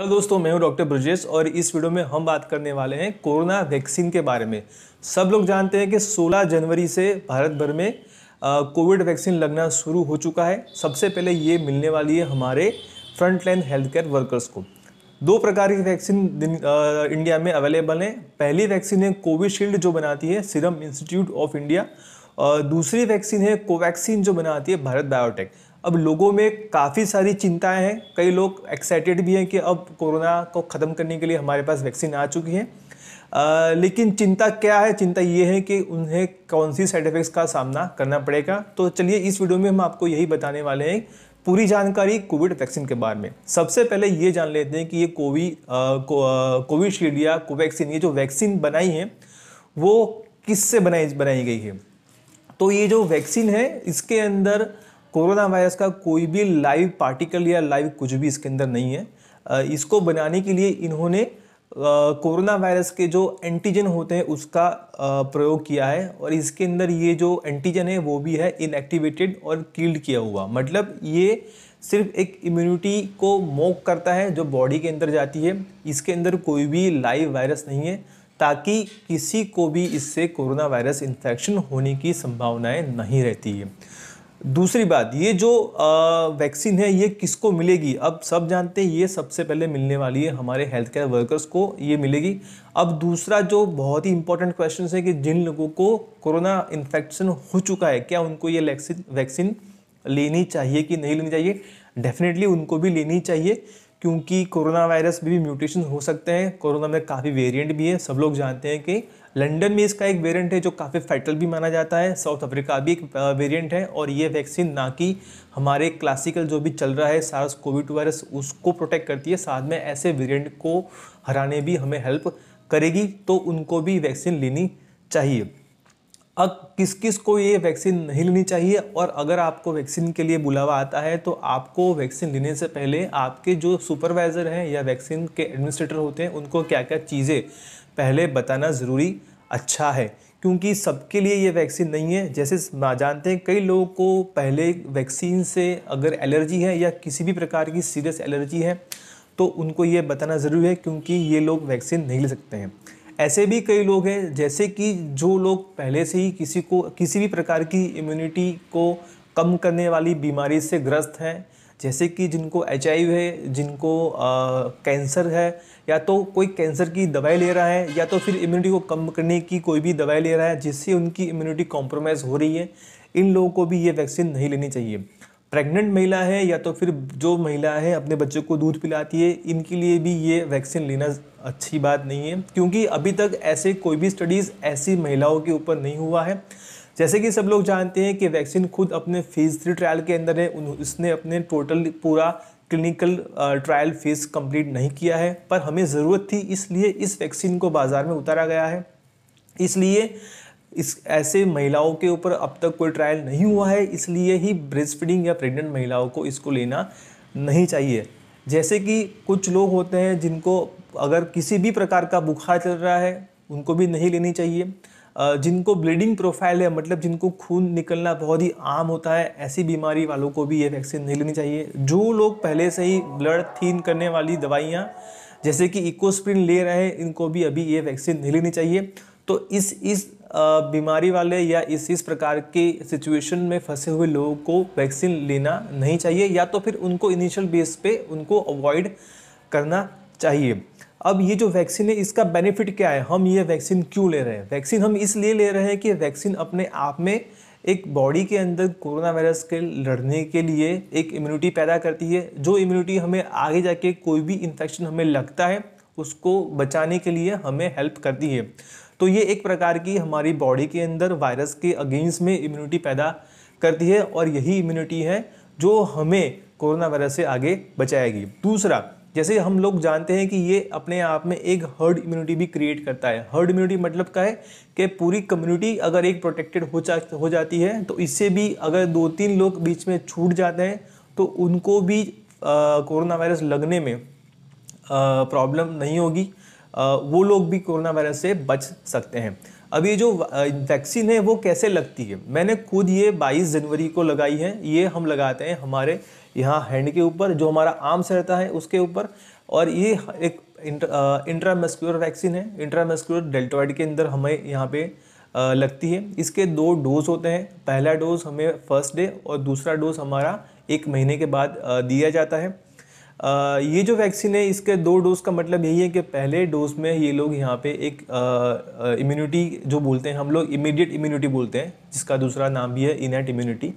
hello दोस्तों मैं हूं डॉक्टर ब्रजेश और इस वीडियो में हम बात करने वाले हैं कोरोना वैक्सीन के बारे में सब लोग जानते हैं कि 16 जनवरी से भारत भर में कोविड वैक्सीन लगना शुरू हो चुका है सबसे पहले ये मिलने वाली है हमारे फ्रंटलाइन हेल्थ केयर वर्कर्स को दो प्रकार की वैक्सीन इंडिया में अवेलेबल है पहली वैक्सीन है कोविशील्ड जो बनाती है सीरम इंस्टीट्यूट ऑफ इंडिया और दूसरी वैक्सीन है कोवैक्सीन जो बनाती है भारत बायोटेक अब लोगों में काफ़ी सारी चिंताएं हैं कई लोग एक्साइटेड भी हैं कि अब कोरोना को ख़त्म करने के लिए हमारे पास वैक्सीन आ चुकी है लेकिन चिंता क्या है चिंता ये है कि उन्हें कौन सी साइड इफ़ेक्ट्स का सामना करना पड़ेगा तो चलिए इस वीडियो में हम आपको यही बताने वाले हैं पूरी जानकारी कोविड वैक्सीन के बारे में सबसे पहले ये जान लेते हैं कि ये कोवी कोविशील्ड या कोवैक्सीन ये जो वैक्सीन बनाई है वो किससे बनाई बनाई गई है तो ये जो वैक्सीन है इसके अंदर कोरोना वायरस का कोई भी लाइव पार्टिकल या लाइव कुछ भी इसके अंदर नहीं है इसको बनाने के लिए इन्होंने कोरोना वायरस के जो एंटीजन होते हैं उसका प्रयोग किया है और इसके अंदर ये जो एंटीजन है वो भी है इनएक्टिवेटेड और किल्ड किया हुआ मतलब ये सिर्फ एक इम्यूनिटी को मोक करता है जो बॉडी के अंदर जाती है इसके अंदर कोई भी लाइव वायरस नहीं है ताकि किसी को भी इससे कोरोना वायरस इन्फेक्शन होने की संभावनाएं नहीं रहती है दूसरी बात ये जो वैक्सीन है ये किसको मिलेगी अब सब जानते हैं ये सबसे पहले मिलने वाली है हमारे हेल्थ केयर वर्कर्स को ये मिलेगी अब दूसरा जो बहुत ही इंपॉर्टेंट क्वेश्चन है कि जिन लोगों को कोरोना इन्फेक्शन हो चुका है क्या उनको ये वैक्सीन वैक्सीन लेनी चाहिए कि नहीं लेनी चाहिए डेफिनेटली उनको भी लेनी चाहिए क्योंकि कोरोना वायरस में भी म्यूटेशन हो सकते हैं कोरोना में काफ़ी वेरिएंट भी है सब लोग जानते हैं कि लंदन में इसका एक वेरिएंट है जो काफ़ी फैटल भी माना जाता है साउथ अफ्रीका भी एक वेरिएंट है और ये वैक्सीन ना कि हमारे क्लासिकल जो भी चल रहा है सार्स कोविड वायरस उसको प्रोटेक्ट करती है साथ में ऐसे वेरियंट को हराने भी हमें हेल्प करेगी तो उनको भी वैक्सीन लेनी चाहिए अब किस किस को ये वैक्सीन नहीं लेनी चाहिए और अगर आपको वैक्सीन के लिए बुलावा आता है तो आपको वैक्सीन लेने से पहले आपके जो सुपरवाइज़र हैं या वैक्सीन के एडमिनिस्ट्रेटर होते हैं उनको क्या क्या चीज़ें पहले बताना ज़रूरी अच्छा है क्योंकि सबके लिए ये वैक्सीन नहीं है जैसे जानते हैं कई लोगों को पहले वैक्सीन से अगर एलर्जी है या किसी भी प्रकार की सीरियस एलर्जी है तो उनको ये बताना ज़रूरी है क्योंकि ये लोग वैक्सीन नहीं ले सकते हैं ऐसे भी कई लोग हैं जैसे कि जो लोग पहले से ही किसी को किसी भी प्रकार की इम्यूनिटी को कम करने वाली बीमारी से ग्रस्त हैं जैसे कि जिनको एच है जिनको आ, कैंसर है या तो कोई कैंसर की दवाई ले रहा है या तो फिर इम्यूनिटी को कम करने की कोई भी दवाई ले रहा है जिससे उनकी इम्यूनिटी कॉम्प्रोमाइज़ हो रही है इन लोगों को भी ये वैक्सीन नहीं लेनी चाहिए प्रेग्नेंट महिला है या तो फिर जो महिला है अपने बच्चों को दूध पिलाती है इनके लिए भी ये वैक्सीन लेना अच्छी बात नहीं है क्योंकि अभी तक ऐसे कोई भी स्टडीज़ ऐसी महिलाओं के ऊपर नहीं हुआ है जैसे कि सब लोग जानते हैं कि वैक्सीन खुद अपने फेज़ थ्री ट्रायल के अंदर है उसने अपने टोटल पूरा क्लिनिकल ट्रायल फेज़ कंप्लीट नहीं किया है पर हमें ज़रूरत थी इसलिए इस वैक्सीन को बाज़ार में उतारा गया है इसलिए इस ऐसे महिलाओं के ऊपर अब तक कोई ट्रायल नहीं हुआ है इसलिए ही ब्रेस्ट फीडिंग या प्रेग्नेंट महिलाओं को इसको लेना नहीं चाहिए जैसे कि कुछ लोग होते हैं जिनको अगर किसी भी प्रकार का बुखार चल रहा है उनको भी नहीं लेनी चाहिए जिनको ब्लीडिंग प्रोफाइल है मतलब जिनको खून निकलना बहुत ही आम होता है ऐसी बीमारी वालों को भी ये वैक्सीन नहीं लेनी चाहिए जो लोग पहले से ही ब्लड थीन करने वाली दवाइयाँ जैसे कि इकोस्प्रिन ले रहे हैं इनको भी अभी ये वैक्सीन नहीं लेनी चाहिए तो इस इस बीमारी वाले या इस इस प्रकार की सिचुएशन में फंसे हुए लोगों को वैक्सीन लेना नहीं चाहिए या तो फिर उनको इनिशियल बेस पे उनको अवॉइड करना चाहिए अब ये जो वैक्सीन है इसका बेनिफिट क्या है हम ये वैक्सीन क्यों ले रहे हैं वैक्सीन हम इसलिए ले रहे हैं कि वैक्सीन अपने आप में एक बॉडी के अंदर कोरोना वायरस के लड़ने के लिए एक इम्यूनिटी पैदा करती है जो इम्यूनिटी हमें आगे जाके कोई भी इन्फेक्शन हमें लगता है उसको बचाने के लिए हमें हेल्प करती है तो ये एक प्रकार की हमारी बॉडी के अंदर वायरस के अगेंस्ट में इम्यूनिटी पैदा करती है और यही इम्यूनिटी है जो हमें कोरोना वायरस से आगे बचाएगी दूसरा जैसे हम लोग जानते हैं कि ये अपने आप में एक हर्ड इम्यूनिटी भी क्रिएट करता है हर्ड इम्यूनिटी मतलब क्या है कि पूरी कम्युनिटी अगर एक प्रोटेक्टेड हो जा हो जाती है तो इससे भी अगर दो तीन लोग बीच में छूट जाते हैं तो उनको भी कोरोना वायरस लगने में प्रॉब्लम नहीं होगी वो लोग भी कोरोना वायरस से बच सकते हैं अब ये जो वैक्सीन है वो कैसे लगती है मैंने खुद ये 22 जनवरी को लगाई है ये हम लगाते हैं हमारे यहाँ हैंड के ऊपर जो हमारा आर्म्स रहता है उसके ऊपर और ये एक इंट्रामस्क्यूलर वैक्सीन है इंट्रामस्क्यूलर डेल्टोइड के अंदर हमें यहाँ पे लगती है इसके दो डोज होते हैं पहला डोज हमें फर्स्ट डे और दूसरा डोज हमारा एक महीने के बाद दिया जाता है ये जो वैक्सीन है इसके दो डोज का मतलब यही है कि पहले डोज में ये लोग यहाँ पे एक इम्यूनिटी जो बोलते हैं हम लोग इमीडिएट इम्यूनिटी बोलते हैं जिसका दूसरा नाम भी है इनेट इम्यूनिटी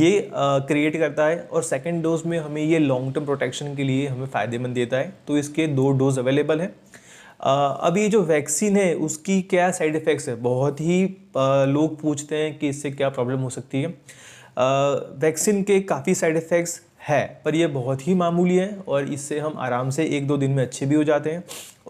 ये क्रिएट करता है और सेकेंड डोज में हमें ये लॉन्ग टर्म प्रोटेक्शन के लिए हमें फ़ायदेमंद देता है तो इसके दो डोज अवेलेबल हैं अब ये जो वैक्सीन है उसकी क्या साइड इफ़ेक्ट्स है बहुत ही लोग पूछते हैं कि इससे क्या प्रॉब्लम हो सकती है वैक्सीन के काफ़ी साइड इफ़ेक्ट्स है पर यह बहुत ही मामूली है और इससे हम आराम से एक दो दिन में अच्छे भी हो जाते हैं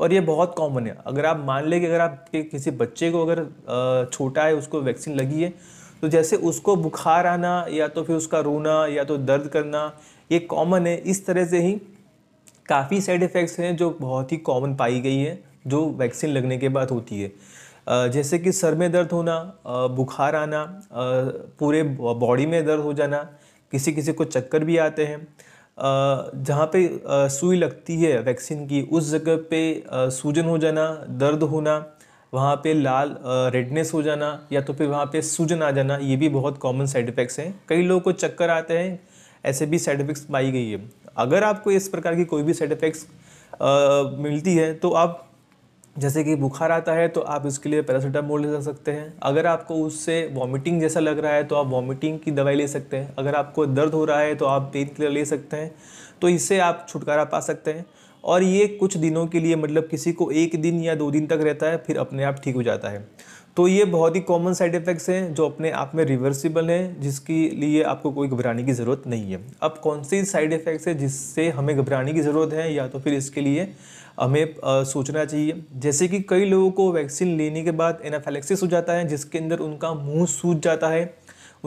और ये बहुत कॉमन है अगर आप मान लें कि अगर आपके किसी बच्चे को अगर छोटा है उसको वैक्सीन लगी है तो जैसे उसको बुखार आना या तो फिर उसका रोना या तो दर्द करना ये कॉमन है इस तरह से ही काफ़ी साइड इफ़ेक्ट्स हैं जो बहुत ही कॉमन पाई गई हैं जो वैक्सीन लगने के बाद होती है जैसे कि सर में दर्द होना बुखार आना पूरे बॉडी में दर्द हो जाना किसी किसी को चक्कर भी आते हैं जहाँ पे सुई लगती है वैक्सीन की उस जगह पे सूजन हो जाना दर्द होना वहाँ पे लाल रेडनेस हो जाना या तो फिर वहाँ पे सूजन आ जाना ये भी बहुत कॉमन साइड इफ़ेक्ट्स हैं कई लोगों को चक्कर आते हैं ऐसे भी साइड इफ़ेक्ट्स पाई गई है अगर आपको इस प्रकार की कोई भी साइड इफ़ेक्ट्स मिलती है तो आप जैसे कि बुखार आता है तो आप इसके लिए पैरासीटामोल ले सकते हैं अगर आपको उससे वॉमिटिंग जैसा लग रहा है तो आप वॉमिटिंग की दवाई ले सकते हैं अगर आपको दर्द हो रहा है तो आप पेन किलर ले सकते हैं तो इससे आप छुटकारा पा सकते हैं और ये कुछ दिनों के लिए मतलब किसी को एक दिन या दो दिन तक रहता है फिर अपने आप ठीक हो जाता है तो ये बहुत ही कॉमन साइड इफ़ेक्ट्स हैं जो अपने आप में रिवर्सिबल हैं जिसके लिए आपको कोई घबराने की ज़रूरत नहीं है अब कौन सी साइड इफ़ेक्ट्स है जिससे हमें घबराने की ज़रूरत है या तो फिर इसके लिए हमें सोचना चाहिए जैसे कि कई लोगों को वैक्सीन लेने के बाद एनाफेलेक्सिस हो जाता है जिसके अंदर उनका मुंह सूज जाता है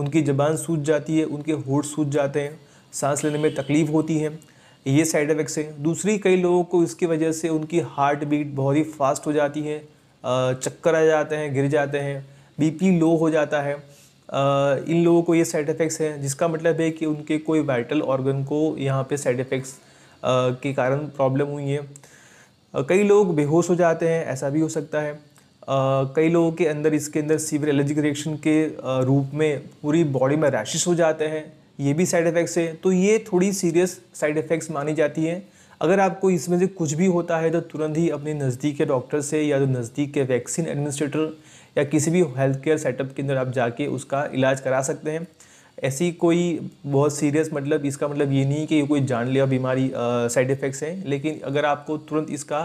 उनकी ज़बान सूज जाती है उनके होठ सूज जाते हैं सांस लेने में तकलीफ़ होती है ये साइड इफ़ेक्ट्स हैं दूसरी कई लोगों को इसकी वजह से उनकी हार्ट बीट बहुत ही फास्ट हो जाती है चक्कर आ जाते हैं गिर जाते हैं बीपी लो हो जाता है इन लोगों को ये साइड इफ़ेक्ट्स हैं जिसका मतलब है कि उनके कोई वाइटल ऑर्गन को यहाँ पे साइड इफ़ेक्ट्स के कारण प्रॉब्लम हुई है कई लोग बेहोश हो जाते हैं ऐसा भी हो सकता है कई लोगों के अंदर इसके अंदर सीवियर एलर्जिक रिएक्शन के रूप में पूरी बॉडी में रैशेस हो जाते हैं ये भी साइड इफ़ेक्ट्स है तो ये थोड़ी सीरियस साइड इफ़ेक्ट्स मानी जाती है अगर आपको इसमें से कुछ भी होता है तो तुरंत ही अपने नज़दीक के डॉक्टर से या तो नज़दीक के वैक्सीन एडमिनिस्ट्रेटर या किसी भी हेल्थ केयर सेटअप के अंदर आप जाके उसका इलाज करा सकते हैं ऐसी कोई बहुत सीरियस मतलब इसका मतलब ये नहीं कि ये कोई जानलेवा बीमारी साइड इफ़ेक्ट्स हैं लेकिन अगर आपको तुरंत इसका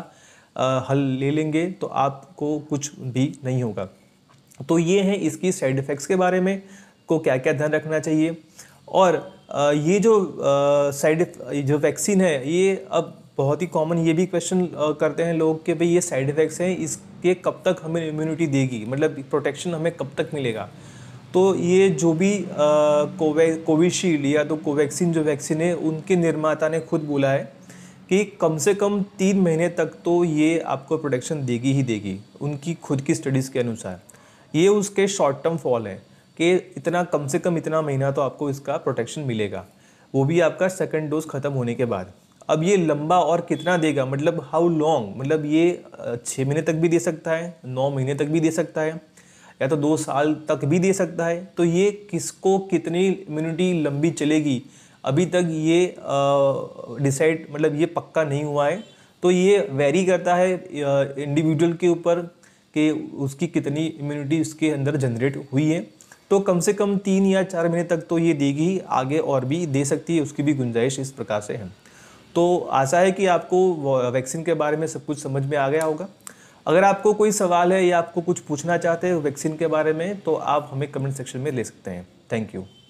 आ, हल ले लेंगे तो आपको कुछ भी नहीं होगा तो ये है इसकी साइड इफ़ेक्ट्स के बारे में को क्या क्या ध्यान रखना चाहिए और ये जो साइड जो वैक्सीन है ये अब बहुत ही कॉमन ये भी क्वेश्चन करते हैं लोग कि भाई ये साइड इफ़ेक्ट्स हैं इसके कब तक हमें इम्यूनिटी देगी मतलब प्रोटेक्शन हमें कब तक मिलेगा तो ये जो भी कोविशील्ड या तो कोवैक्सीन जो वैक्सीन है उनके निर्माता ने खुद बोला है कि कम से कम तीन महीने तक तो ये आपको प्रोटेक्शन देगी ही देगी उनकी खुद की स्टडीज़ के अनुसार ये उसके शॉर्ट टर्म फॉल है कि इतना कम से कम इतना महीना तो आपको इसका प्रोटेक्शन मिलेगा वो भी आपका सेकेंड डोज ख़त्म होने के बाद अब ये लंबा और कितना देगा मतलब हाउ लॉन्ग मतलब ये छः महीने तक भी दे सकता है नौ महीने तक भी दे सकता है या तो दो साल तक भी दे सकता है तो ये किसको कितनी इम्यूनिटी लंबी चलेगी अभी तक ये डिसाइड मतलब ये पक्का नहीं हुआ है तो ये वेरी करता है इंडिविजुअल के ऊपर कि उसकी कितनी इम्यूनिटी उसके अंदर जनरेट हुई है तो कम से कम तीन या चार महीने तक तो ये देगी आगे और भी दे सकती है उसकी भी गुंजाइश इस प्रकार से है तो आशा है कि आपको वैक्सीन के बारे में सब कुछ समझ में आ गया होगा अगर आपको कोई सवाल है या आपको कुछ पूछना चाहते हैं वैक्सीन के बारे में तो आप हमें कमेंट सेक्शन में ले सकते हैं थैंक यू